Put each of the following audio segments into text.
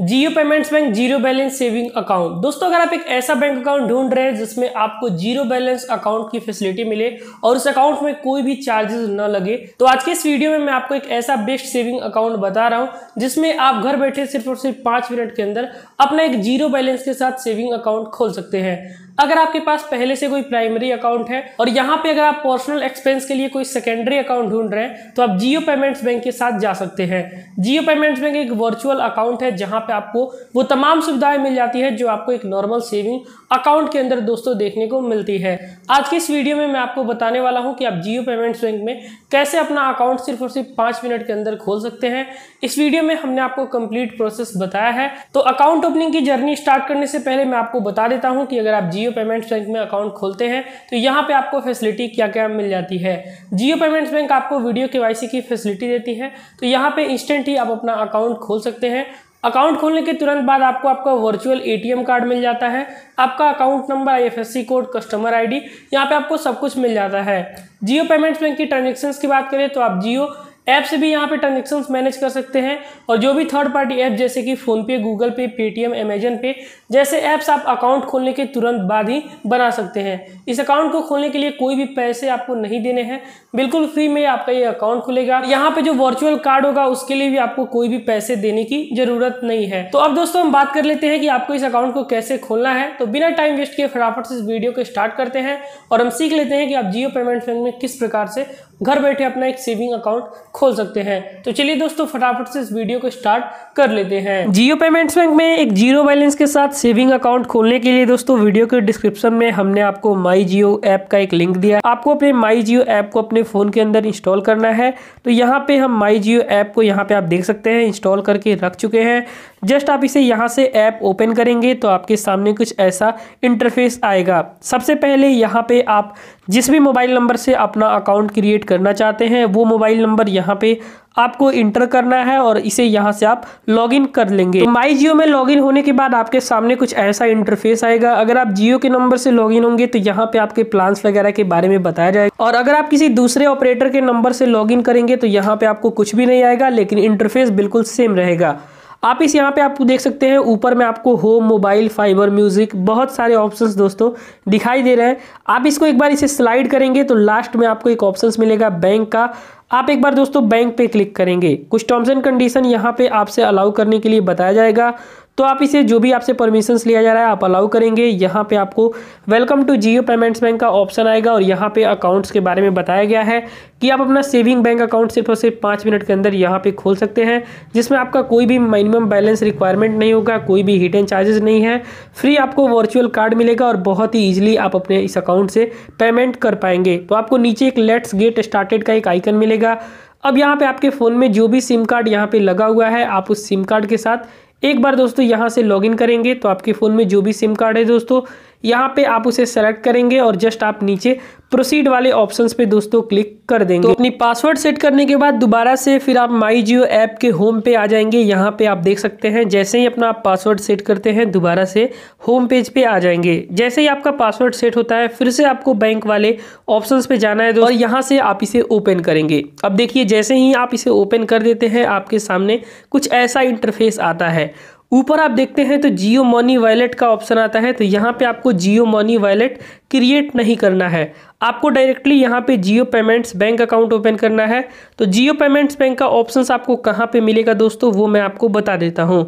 जियो payments bank zero balance saving account दोस्तों अगर आप एक ऐसा बैंक अकाउंट ढूंढ रहे हैं जिसमें आपको जीरो बैलेंस अकाउंट की फैसिलिटी मिले और उस अकाउंट में कोई भी चार्जेस ना लगे तो आज के इस वीडियो में मैं आपको एक ऐसा बेस्ट सेविंग अकाउंट बता रहा हूं जिसमें आप घर बैठे सिर्फ और सिर्फ पांच मिनट के अंदर अपना एक जीरो बैलेंस के साथ सेविंग अकाउंट खोल सकते हैं अगर आपके पास पहले से कोई प्राइमरी अकाउंट है और यहाँ पे अगर आप पर्सनल एक्सपेंस के लिए कोई सेकेंडरी अकाउंट ढूंढ रहे हैं तो आप जियो पेमेंट्स बैंक के साथ जा सकते हैं जियो पेमेंट्स बैंक एक वर्चुअल अकाउंट है जहाँ पे आपको वो तमाम सुविधाएं मिल जाती है जो आपको एक नॉर्मल सेविंग अकाउंट के अंदर दोस्तों देखने को मिलती है आज की इस वीडियो में मैं आपको बताने वाला हूँ कि आप जियो पेमेंट्स बैंक में कैसे अपना अकाउंट सिर्फ और सिर्फ पाँच मिनट के अंदर खोल सकते हैं इस वीडियो में हमने आपको कम्प्लीट प्रोसेस बताया है तो अकाउंट ओपनिंग की जर्नी स्टार्ट करने से पहले मैं आपको बता देता हूँ कि अगर आप जियो जियो पेमेंट्स बैंक में अकाउंट खोलते हैं तो यहाँ पे आपको फैसिलिटी क्या क्या मिल जाती है जियो पेमेंट्स बैंक आपको वीडियो के की फैसिलिटी देती है तो यहाँ पे इंस्टेंट ही आप अपना अकाउंट खोल सकते हैं अकाउंट खोलने के तुरंत बाद आपको आपका वर्चुअल एटीएम कार्ड मिल जाता है आपका account number IFSC code customer ID यहाँ पे आपको सब कुछ मिल जाता है जियो पेमेंट्स बैंक की ट्रांजेक्शन्स की बात करें तो आप जियो ऐप से भी यहाँ पे ट्रांजेक्शन मैनेज कर सकते हैं और जो भी थर्ड पार्टी ऐप जैसे कि PhonePe Google Pay Paytm Amazon Pay जैसे ऐप्स आप अकाउंट खोलने के तुरंत बाद ही बना सकते हैं इस अकाउंट को खोलने के लिए कोई भी पैसे आपको नहीं देने हैं बिल्कुल फ्री में आपका ये अकाउंट खुलेगा यहाँ पे जो वर्चुअल कार्ड होगा उसके लिए भी आपको कोई भी पैसे देने की ज़रूरत नहीं है तो अब दोस्तों हम बात कर लेते हैं कि आपको इस अकाउंट को कैसे खोलना है तो बिना टाइम वेस्ट किए फटाफट से इस वीडियो को स्टार्ट करते हैं और हम सीख लेते हैं कि आप जियो पेमेंट बैंक में किस प्रकार से घर बैठे अपना एक सेविंग अकाउंट खोल सकते हैं तो चलिए दोस्तों फटाफट से इस वीडियो को स्टार्ट कर लेते हैं जियो पेमेंट्स बैंक में एक जीरो बैलेंस के साथ सेविंग अकाउंट खोलने के लिए दोस्तों वीडियो के डिस्क्रिप्शन में हमने आपको माई जियो ऐप का एक लिंक दिया है आपको अपने माई जियो ऐप को अपने फोन के अंदर इंस्टॉल करना है तो यहाँ पे हम माई जियो ऐप को यहाँ पे आप देख सकते हैं इंस्टॉल करके रख चुके हैं जस्ट आप इसे यहाँ से ऐप ओपन करेंगे तो आपके सामने कुछ ऐसा इंटरफेस आएगा सबसे पहले यहाँ पे आप जिस भी मोबाइल नंबर से अपना अकाउंट क्रिएट करना चाहते हैं वो मोबाइल नंबर यहाँ पे आपको इंटर करना है और इसे यहाँ से आप लॉगिन कर लेंगे तो माई जियो में लॉगिन होने के बाद आपके सामने कुछ ऐसा इंटरफेस आएगा अगर आप जियो के नंबर से लॉगिन होंगे तो यहाँ पे आपके प्लान्स वगैरह के बारे में बताया जाएगा और अगर आप किसी दूसरे ऑपरेटर के नंबर से लॉगिन करेंगे तो यहाँ पे आपको कुछ भी नहीं आएगा लेकिन इंटरफेस बिल्कुल सेम रहेगा आप इस यहाँ पे आप देख सकते हैं ऊपर में आपको होम मोबाइल फाइबर म्यूजिक बहुत सारे ऑप्शंस दोस्तों दिखाई दे रहे हैं आप इसको एक बार इसे स्लाइड करेंगे तो लास्ट में आपको एक ऑप्शंस मिलेगा बैंक का आप एक बार दोस्तों बैंक पे क्लिक करेंगे कुछ टर्म्स एंड कंडीशन यहाँ पे आपसे अलाउ करने के लिए बताया जाएगा तो आप इसे जो भी आपसे परमिशंस लिया जा रहा है आप अलाउ करेंगे यहाँ पे आपको welcome to Jio payments bank का ऑप्शन आएगा और यहाँ पे अकाउंट्स के बारे में बताया गया है कि आप अपना सेविंग बैंक अकाउंट सिर्फ और सिर्फ पाँच मिनट के अंदर यहाँ पे खोल सकते हैं जिसमें आपका कोई भी मिनिमम बैलेंस रिक्वायरमेंट नहीं होगा कोई भी एंड चार्जेस नहीं है फ्री आपको वर्चुअल कार्ड मिलेगा और बहुत ही ईजिली आप अपने इस अकाउंट से पेमेंट कर पाएंगे तो आपको नीचे एक लेट्स गेट स्टार्टेड का एक आइकन मिलेगा मिलेगा अब यहाँ पे आपके फ़ोन में जो भी सिम कार्ड यहाँ पे लगा हुआ है आप उस सिम कार्ड के साथ एक बार दोस्तों यहाँ से लॉगिन करेंगे तो आपके फ़ोन में जो भी सिम कार्ड है दोस्तों यहाँ पे आप उसे सेलेक्ट करेंगे और जस्ट आप नीचे प्रोसीड वाले ऑप्शंस पे दोस्तों क्लिक कर देंगे तो अपनी पासवर्ड सेट करने के बाद दोबारा से फिर आप माई जियो ऐप के होम पे आ जाएंगे यहाँ पे आप देख सकते हैं जैसे ही अपना पासवर्ड सेट करते हैं दोबारा से होम पेज पे आ जाएंगे जैसे ही आपका पासवर्ड सेट होता है फिर से आपको बैंक वाले ऑप्शन पे जाना है और यहाँ से आप इसे ओपन करेंगे अब देखिए जैसे ही आप इसे ओपन कर देते हैं आपके सामने कुछ ऐसा इंटरफेस आता है ऊपर आप देखते हैं तो जियो मनी वैलेट का ऑप्शन आता है तो यहाँ पे आपको जियो मनी वैलेट क्रिएट नहीं करना है आपको डायरेक्टली यहाँ पे Jio payments bank account open करना है तो जियो पेमेंट्स बैंक का ऑप्शंस आपको कहाँ पे मिलेगा दोस्तों वो मैं आपको बता देता हूँ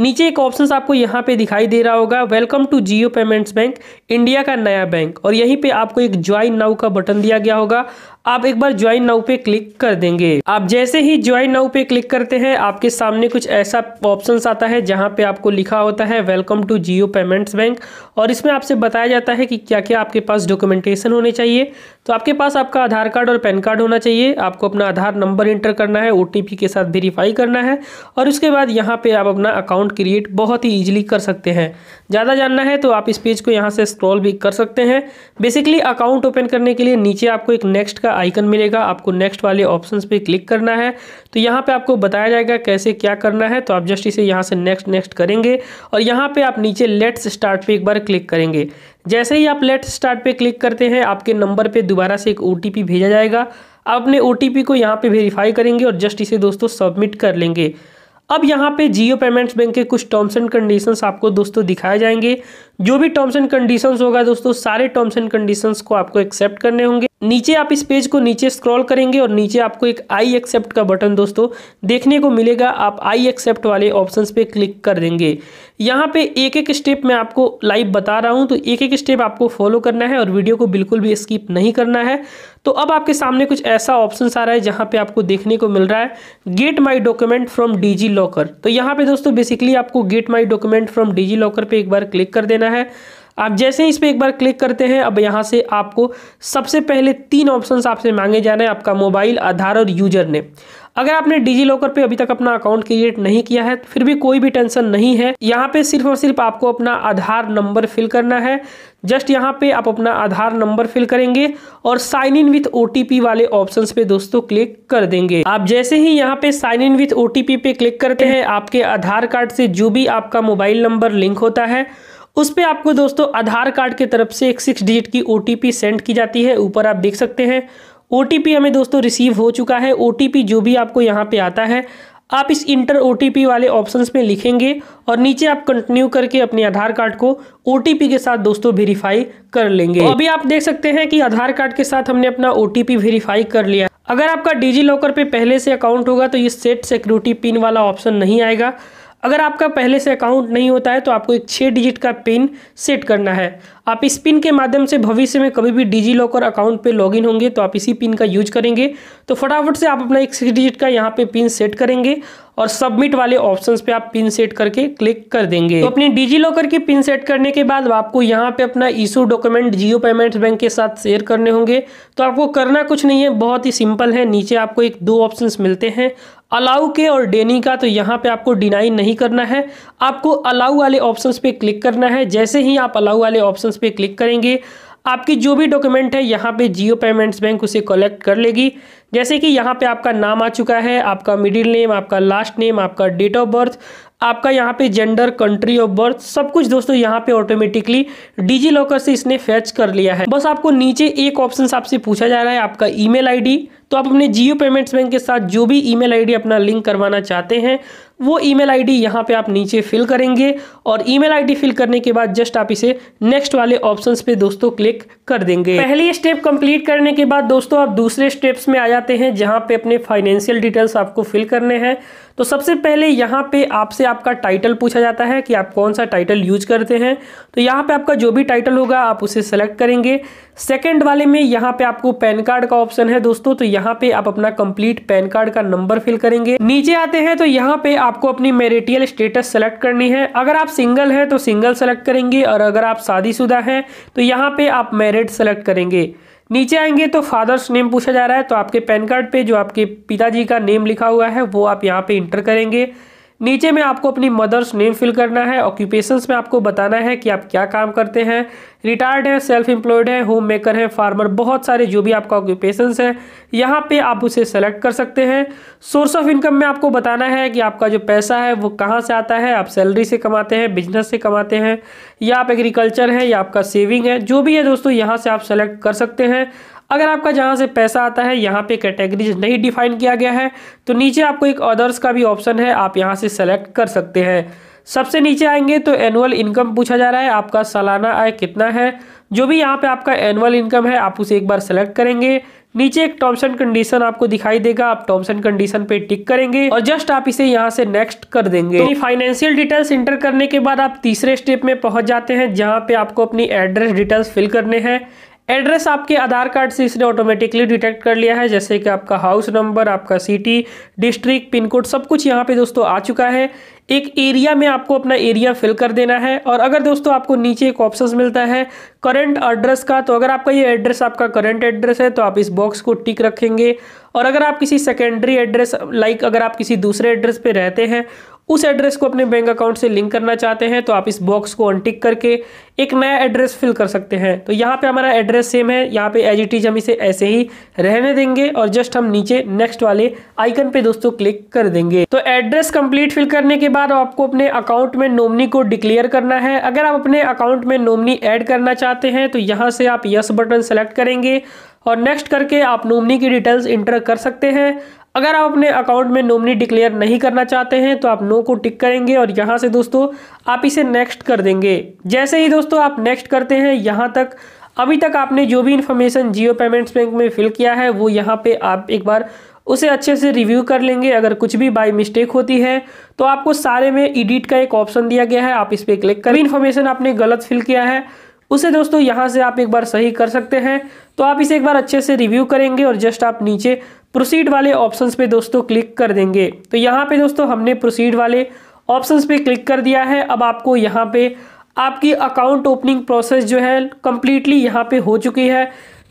नीचे एक ऑप्शंस आपको यहाँ पे दिखाई दे रहा होगा welcome to Jio payments bank India का नया बैंक और यहीं पर आपको एक ज्वाइन नाउ का बटन दिया गया होगा आप एक बार ज्वाइन नाउ पे क्लिक कर देंगे आप जैसे ही ज्वाइन नाउ पे क्लिक करते हैं आपके सामने कुछ ऐसा ऑप्शन आता है जहाँ पे आपको लिखा होता है welcome to Jio payments bank और इसमें आपसे बताया जाता है कि क्या क्या आपके पास डॉक्यूमेंटेशन होने चाहिए चाहिए तो आपके पास आपका आधार कार्ड और पैन कार्ड होना चाहिए आपको अपना आधार नंबर इंटर करना है ओ के साथ वेरीफाई करना है और उसके बाद यहाँ पर आप अपना अकाउंट क्रिएट बहुत ही ईजिली कर सकते हैं ज़्यादा जानना है तो आप इस पेज को यहाँ से स्क्रॉल भी कर सकते हैं बेसिकली अकाउंट ओपन करने के लिए नीचे आपको एक नेक्स्ट का आइकन मिलेगा आपको नेक्स्ट वाले ऑप्शन पर क्लिक करना है तो यहाँ पर आपको बताया जाएगा कैसे क्या करना है तो आप जस्ट इसे यहाँ से नेक्स्ट नेक्स्ट करेंगे और यहाँ पर आप नीचे लेट्स स्टार्ट पर एक बार क्लिक करेंगे जैसे ही आप लेट स्टार्ट पे क्लिक करते हैं आपके नंबर पे दोबारा से एक ओ भेजा जाएगा आप अपने ओ को यहाँ पे वेरीफाई करेंगे और जस्ट इसे दोस्तों सबमिट कर लेंगे अब यहाँ पे जियो पेमेंट्स बैंक के कुछ टर्म्स एंड कंडीशंस आपको दोस्तों दिखाए जाएंगे जो भी टर्म्स एंड कंडीशंस होगा दोस्तों सारे टर्म्स एंड कंडीशंस को आपको एक्सेप्ट करने होंगे नीचे आप इस पेज को नीचे स्क्रॉल करेंगे और नीचे आपको एक आई एक्सेप्ट का बटन दोस्तों देखने को मिलेगा आप आई एक्सेप्ट वाले ऑप्शंस पे क्लिक कर देंगे यहाँ पे एक एक स्टेप मैं आपको लाइव बता रहा हूँ तो एक एक स्टेप आपको फॉलो करना है और वीडियो को बिल्कुल भी स्किप नहीं करना है तो अब आपके सामने कुछ ऐसा ऑप्शन आ रहा है जहाँ पे आपको देखने को मिल रहा है get my document from DigiLocker तो यहाँ पे दोस्तों बेसिकली आपको get my document from D locker पर एक बार क्लिक कर देना है आप जैसे ही इस पर एक बार क्लिक करते हैं अब यहाँ से आपको सबसे पहले तीन ऑप्शंस आपसे मांगे जा रहे हैं आपका मोबाइल आधार और यूजर ने अगर आपने डिजी लॉकर पे अभी तक अपना अकाउंट क्रिएट नहीं किया है तो फिर भी कोई भी टेंशन नहीं है यहाँ पे सिर्फ और सिर्फ आपको अपना आधार नंबर फिल करना है जस्ट यहाँ पे आप अपना आधार नंबर फिल करेंगे और साइन इन विथ ओ वाले ऑप्शन पे दोस्तों क्लिक कर देंगे आप जैसे ही यहाँ पे साइन इन विथ ओ पे क्लिक करते हैं आपके आधार कार्ड से जो भी आपका मोबाइल नंबर लिंक होता है उस पर आपको दोस्तों आधार कार्ड की तरफ से एक सिक्स डिजिट की ओ सेंड की जाती है ऊपर आप देख सकते हैं ओ हमें दोस्तों रिसीव हो चुका है ओ जो भी आपको यहाँ पर आता है आप इस इंटर ओ वाले ऑप्शंस में लिखेंगे और नीचे आप कंटिन्यू करके अपने आधार कार्ड को ओ के साथ दोस्तों वेरीफाई कर लेंगे तो अभी आप देख सकते हैं कि आधार कार्ड के साथ हमने अपना ओ वेरीफाई कर लिया अगर आपका डिजी लॉकर पे पहले से अकाउंट होगा तो ये सेट सिक्योरिटी पिन वाला ऑप्शन नहीं आएगा अगर आपका पहले से अकाउंट नहीं होता है तो आपको एक छः डिजिट का पिन सेट करना है आप इस पिन के माध्यम से भविष्य में कभी भी डिजी लॉकर अकाउंट पे लॉगिन होंगे तो आप इसी पिन का यूज करेंगे तो फटाफट से आप अपना एक सिक्स डिजिट का यहाँ पे पिन सेट करेंगे और सबमिट वाले ऑप्शन पे आप पिन सेट करके क्लिक कर देंगे तो अपनी डिजी लॉकर की पिन सेट करने के बाद आपको यहाँ पे अपना issue document Jio payment bank के साथ शेयर करने होंगे तो आपको करना कुछ नहीं है बहुत ही सिंपल है नीचे आपको एक दो ऑप्शन मिलते हैं अलाउ के और डेनी का तो यहाँ पे आपको डिनाई नहीं करना है आपको अलाउ वाले ऑप्शंस पे क्लिक करना है जैसे ही आप अलाउ वाले ऑप्शंस पे क्लिक करेंगे आपकी जो भी डॉक्यूमेंट है यहाँ पे जियो पेमेंट्स बैंक उसे कलेक्ट कर लेगी जैसे कि यहाँ पे आपका नाम आ चुका है आपका मिडिल नेम आपका लास्ट नेम आपका डेट ऑफ बर्थ आपका यहाँ पे जेंडर कंट्री ऑफ बर्थ सब कुछ दोस्तों यहाँ पे ऑटोमेटिकली डिजी लॉकर से इसने फैच कर लिया है बस आपको नीचे एक ऑप्शन आपसे पूछा जा रहा है आपका ईमेल आईडी तो आप अपने जियो पेमेंट्स बैंक के साथ जो भी ईमेल आईडी अपना लिंक करवाना चाहते हैं वो ईमेल आईडी यहाँ पे आप नीचे फिल करेंगे और ईमेल आईडी फिल करने के बाद जस्ट आप इसे नेक्स्ट वाले ऑप्शंस पे दोस्तों क्लिक कर देंगे पहले स्टेप कंप्लीट करने के बाद दोस्तों आप दूसरे स्टेप्स में आ जाते हैं जहाँ पे अपने फाइनेंशियल डिटेल्स आपको फिल करने हैं तो सबसे पहले यहाँ पे आपसे आपका टाइटल पूछा जाता है कि आप कौन सा टाइटल यूज करते हैं तो यहाँ पे आपका जो भी टाइटल होगा आप उसे सेलेक्ट करेंगे सेकंड वाले में यहाँ पे आपको पैन कार्ड का ऑप्शन है दोस्तों तो यहाँ पे आप अपना कंप्लीट पैन कार्ड का नंबर फिल करेंगे नीचे आते हैं तो यहाँ पे आपको अपनी मेरिटियल स्टेटस सेलेक्ट करनी है अगर आप सिंगल है तो सिंगल सेलेक्ट करेंगे और अगर आप शादीशुदा हैं तो यहाँ पे आप मेरिट सेलेक्ट करेंगे नीचे आएंगे तो फादर्स नेम पूछा जा रहा है तो आपके पैन कार्ड पे जो आपके पिताजी का नेम लिखा हुआ है वो आप यहाँ पे इंटर करेंगे नीचे में आपको अपनी मदर्स नेम फिल करना है ऑक्यूपेशंस में आपको बताना है कि आप क्या काम करते हैं रिटायर्ड हैं सेल्फ एम्प्लॉयड हैं होम मेकर हैं फार्मर बहुत सारे जो भी आपका ऑक्यूपेशंस है यहाँ पे आप उसे सेलेक्ट कर सकते हैं सोर्स ऑफ इनकम में आपको बताना है कि आपका जो पैसा है वो कहाँ से आता है आप सैलरी से कमाते हैं बिजनेस से कमाते हैं या आप एग्रीकल्चर हैं या आपका सेविंग है जो भी है दोस्तों यहाँ से आप सेलेक्ट कर सकते हैं अगर आपका जहाँ से पैसा आता है यहाँ पे कैटेगरीज नहीं डिफाइन किया गया है तो नीचे आपको एक अदर्स का भी ऑप्शन है आप यहाँ से सेलेक्ट कर सकते हैं सबसे नीचे आएंगे तो एनुअल इनकम पूछा जा रहा है आपका सालाना आय कितना है जो भी यहाँ पे आपका एनुअल इनकम है आप उसे एक बार सेलेक्ट करेंगे नीचे एक टर्म्स एंड कंडीशन आपको दिखाई देगा आप टर्म्स एंड कंडीशन पे टिक करेंगे और जस्ट आप इसे यहाँ से नेक्स्ट कर देंगे तो फाइनेंशियल डिटेल्स इंटर करने के बाद आप तीसरे स्टेप में पहुंच जाते हैं जहाँ पे आपको अपनी एड्रेस डिटेल्स फिल करने हैं एड्रेस आपके आधार कार्ड से इसने ऑटोमेटिकली डिटेक्ट कर लिया है जैसे कि आपका हाउस नंबर आपका सिटी डिस्ट्रिक्ट पिन कोड सब कुछ यहाँ पे दोस्तों आ चुका है एक एरिया में आपको अपना एरिया फिल कर देना है और अगर दोस्तों आपको नीचे एक ऑप्शन मिलता है करंट एड्रेस का तो अगर आपका ये एड्रेस आपका करंट एड्रेस है तो आप इस बॉक्स को टिक रखेंगे और अगर आप किसी सेकेंडरी एड्रेस लाइक अगर आप किसी दूसरे एड्रेस पे रहते हैं उस एड्रेस को अपने बैंक अकाउंट से लिंक करना चाहते हैं तो आप इस बॉक्स को अनटिक करके एक नया एड्रेस फिल कर सकते हैं तो यहाँ पे हमारा एड्रेस सेम है यहाँ पे एज इट इज हम इसे ऐसे ही रहने देंगे और जस्ट हम नीचे नेक्स्ट वाले आइकन पे दोस्तों क्लिक कर देंगे तो एड्रेस कंप्लीट फिल करने के बाद आपको अपने अकाउंट में नोमनी को डिक्लेयर करना है अगर आप अपने अकाउंट में नोमनी एड करना चाहते हैं तो यहाँ से आप यस बटन सेलेक्ट करेंगे और नेक्स्ट करके आप नोमनी की डिटेल्स इंटर कर सकते हैं अगर आप अपने अकाउंट में नॉमिनी डिक्लेयर नहीं करना चाहते हैं तो आप नो को टिक करेंगे और यहाँ से दोस्तों आप इसे नेक्स्ट कर देंगे जैसे ही दोस्तों आप नेक्स्ट करते हैं यहाँ तक अभी तक आपने जो भी इन्फॉर्मेशन जियो पेमेंट्स बैंक में फिल किया है वो यहाँ पे आप एक बार उसे अच्छे से रिव्यू कर लेंगे अगर कुछ भी बाई मिस्टेक होती है तो आपको सारे में एडिट का एक ऑप्शन दिया गया है आप इस पर क्लिक कर इन्फॉर्मेशन आपने गलत फिल किया है उसे दोस्तों यहाँ से आप एक बार सही कर सकते हैं तो आप इसे एक बार अच्छे से रिव्यू करेंगे और जस्ट आप नीचे प्रोसीड वाले ऑप्शंस पे दोस्तों क्लिक कर देंगे तो यहाँ पे दोस्तों हमने प्रोसीड वाले ऑप्शंस पे क्लिक कर दिया है अब आपको यहाँ पे आपकी अकाउंट ओपनिंग प्रोसेस जो है कम्प्लीटली यहाँ पे हो चुकी है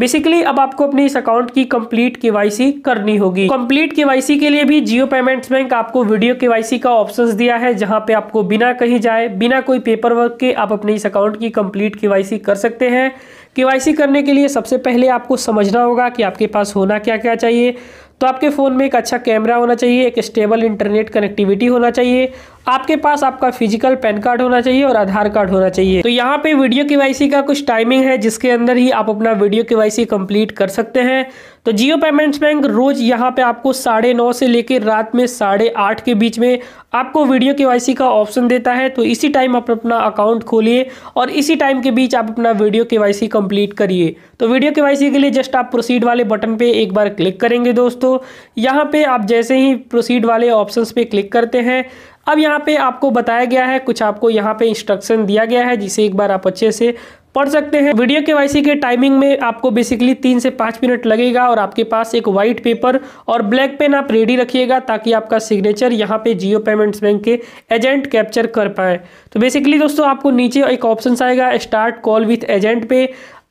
बेसिकली अब आपको अपने इस अकाउंट की कंप्लीट केवाईसी करनी होगी कंप्लीट केवाईसी के लिए भी जियो पेमेंट्स बैंक आपको वीडियो केवाईसी का ऑप्शंस दिया है जहां पे आपको बिना कहीं जाए बिना कोई पेपर वर्क के आप अपने इस अकाउंट की कंप्लीट केवाईसी कर सकते हैं केवाईसी करने के लिए सबसे पहले आपको समझना होगा कि आपके पास होना क्या क्या चाहिए तो आपके फ़ोन में एक अच्छा कैमरा होना चाहिए एक स्टेबल इंटरनेट कनेक्टिविटी होना चाहिए आपके पास आपका फिजिकल पैन कार्ड होना चाहिए और आधार कार्ड होना चाहिए तो यहाँ पे वीडियो के का कुछ टाइमिंग है जिसके अंदर ही आप अपना वीडियो के कंप्लीट कर सकते हैं तो जियो पेमेंट्स बैंक रोज यहाँ पे आपको साढ़े नौ से लेकर रात में साढ़े आठ के बीच में आपको वीडियो के का ऑप्शन देता है तो इसी टाइम आप अपना अकाउंट खोलिए और इसी टाइम के बीच आप अपना वीडियो के कंप्लीट करिए तो वीडियो के के लिए जस्ट आप प्रोसीड वाले बटन पर एक बार क्लिक करेंगे दोस्तों दोस्तों यहाँ पे आप जैसे ही प्रोसीड वाले ऑप्शंस पे क्लिक करते हैं अब यहाँ पे आपको बताया गया है कुछ आपको यहाँ पे इंस्ट्रक्शन दिया गया है जिसे एक बार आप अच्छे से पढ़ सकते हैं वीडियो के वाई के टाइमिंग में आपको बेसिकली तीन से पाँच मिनट लगेगा और आपके पास एक व्हाइट पेपर और ब्लैक पेन आप रेडी रखिएगा ताकि आपका सिग्नेचर यहाँ पे जियो पेमेंट्स बैंक के एजेंट कैप्चर कर पाए तो बेसिकली दोस्तों आपको नीचे एक ऑप्शन आएगा स्टार्ट कॉल विथ एजेंट पे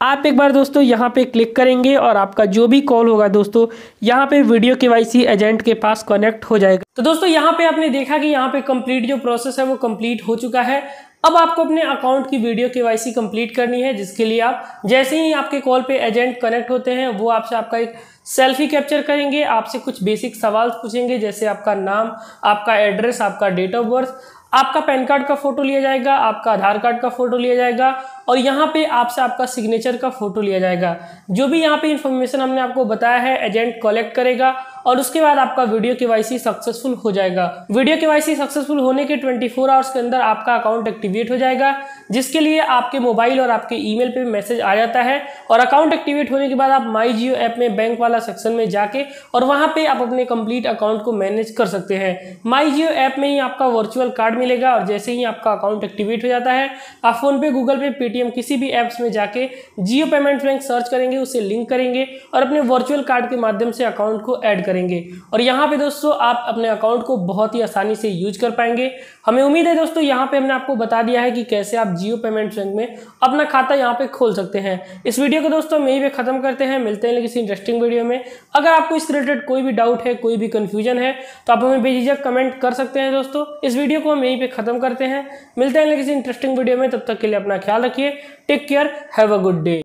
आप एक बार दोस्तों यहाँ पे क्लिक करेंगे और आपका जो भी कॉल होगा दोस्तों यहाँ पे वीडियो के एजेंट के पास कनेक्ट हो जाएगा तो दोस्तों यहाँ पे आपने देखा कि यहाँ पे कंप्लीट जो प्रोसेस है वो कंप्लीट हो चुका है अब आपको अपने अकाउंट की वीडियो के कंप्लीट करनी है जिसके लिए आप जैसे ही आपके कॉल पे एजेंट कनेक्ट होते हैं वो आपसे आपका एक सेल्फी कैप्चर करेंगे आपसे कुछ बेसिक सवाल पूछेंगे जैसे आपका नाम आपका एड्रेस आपका डेट ऑफ बर्थ आपका पैन कार्ड का फोटो लिया जाएगा आपका आधार कार्ड का फोटो लिया जाएगा और यहाँ पे आपसे आपका सिग्नेचर का फोटो लिया जाएगा जो भी यहाँ पे इन्फॉर्मेशन हमने आपको बताया है एजेंट कलेक्ट करेगा और उसके बाद आपका वीडियो के सक्सेसफुल हो जाएगा वीडियो के सक्सेसफुल होने के 24 फोर आवर्स के अंदर आपका अकाउंट एक्टिवेट हो जाएगा जिसके लिए आपके मोबाइल और आपके ईमेल पे मैसेज आ जाता है और अकाउंट एक्टिवेट होने के बाद आप माई जियो ऐप में बैंक वाला सेक्शन में जाके और वहाँ पे आप अपने कंप्लीट अकाउंट को मैनेज कर सकते हैं माई जियो ऐप में ही आपका वर्चुअल कार्ड मिलेगा और जैसे ही आपका अकाउंट एक्टिवेट हो जाता है आप फ़ोनपे गूगल पे पेटीएम किसी भी ऐप्स में जाके जियो पेमेंट बैंक सर्च करेंगे उसे लिंक करेंगे और अपने वर्चुअल कार्ड के माध्यम से अकाउंट को ऐड करेंगे और यहाँ पर दोस्तों आप अपने अकाउंट को बहुत ही आसानी से यूज कर पाएंगे हमें उम्मीद है दोस्तों यहाँ पर हमने आपको बता दिया है कि कैसे आप जियो पेमेंट बैंक में अपना खाता यहाँ पे खोल सकते हैं इस वीडियो को दोस्तों में ही ख़त्म करते हैं मिलते हैं किसी इंटरेस्टिंग वीडियो में अगर आपको इस रिलेटेड कोई भी डाउट है कोई भी कन्फ्यूजन है तो आप हमें बेझिझक कमेंट कर सकते हैं दोस्तों इस वीडियो को हम यहीं पर ख़त्म करते हैं मिलते हैं किसी इंटरेस्टिंग वीडियो में तब तक के लिए अपना ख्याल रखिए take care have a good day